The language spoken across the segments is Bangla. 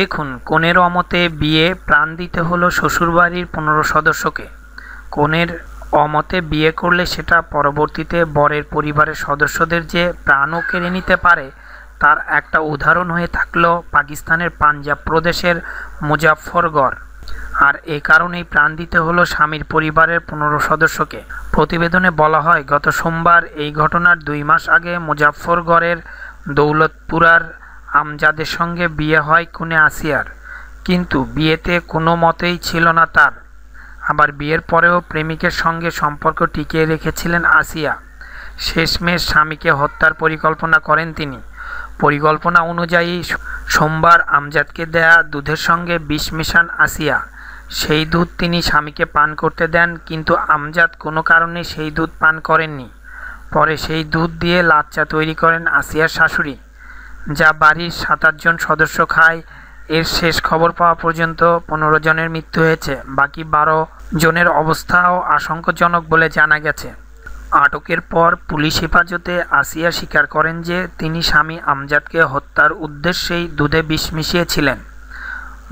দেখুন কনের অমতে বিয়ে প্রাণ দিতে হলো শ্বশুরবাড়ির পনেরো সদস্যকে কনের অমতে বিয়ে করলে সেটা পরবর্তীতে বরের পরিবারের সদস্যদের যে প্রাণও কেড়ে নিতে পারে তার একটা উদাহরণ হয়ে থাকলো পাকিস্তানের পাঞ্জাব প্রদেশের মুজাফরগড় আর এ কারণেই প্রাণ দিতে হলো স্বামীর পরিবারের পনেরো সদস্যকে প্রতিবেদনে বলা হয় গত সোমবার এই ঘটনার দুই মাস আগে মুজাফরগড়ের দৌলতপুরার আমজাদের সঙ্গে বিয়ে হয় কুনে আসিয়ার কিন্তু বিয়েতে কোনো মতেই ছিল না তার আবার বিয়ের পরেও প্রেমিকের সঙ্গে সম্পর্ক টিকিয়ে রেখেছিলেন আসিয়া শেষমেশ স্বামীকে হত্যার পরিকল্পনা করেন তিনি পরিকল্পনা অনুযায়ী সোমবার আমজাদকে দেয়া দুধের সঙ্গে বিষ মেশান আসিয়া সেই দুধ তিনি স্বামীকে পান করতে দেন কিন্তু আমজাদ কোনো কারণে সেই দুধ পান করেননি পরে সেই দুধ দিয়ে লাচ্চা তৈরি করেন আসিয়ার শাশুড়ি যা বাড়ির সাত আটজন সদস্য খায় এর শেষ খবর পাওয়া পর্যন্ত পনেরো জনের মৃত্যু হয়েছে বাকি বারো জনের অবস্থাও আশঙ্কাজনক বলে জানা গেছে আটকের পর পুলিশ হেফাজতে আসিয়া স্বীকার করেন যে তিনি স্বামী আমজাদকে হত্যার উদ্দেশ্যেই দুধে বিষ মিশিয়েছিলেন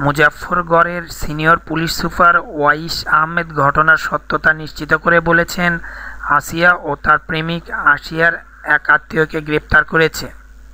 মুজাফরগড়ের senior police super Wais Ahmed ঘটনার সত্যতা নিশ্চিত করে বলেছেন আসিয়া ও তার প্রেমিক আসিয়ার এক আত্মীয়কে গ্রেপ্তার করেছে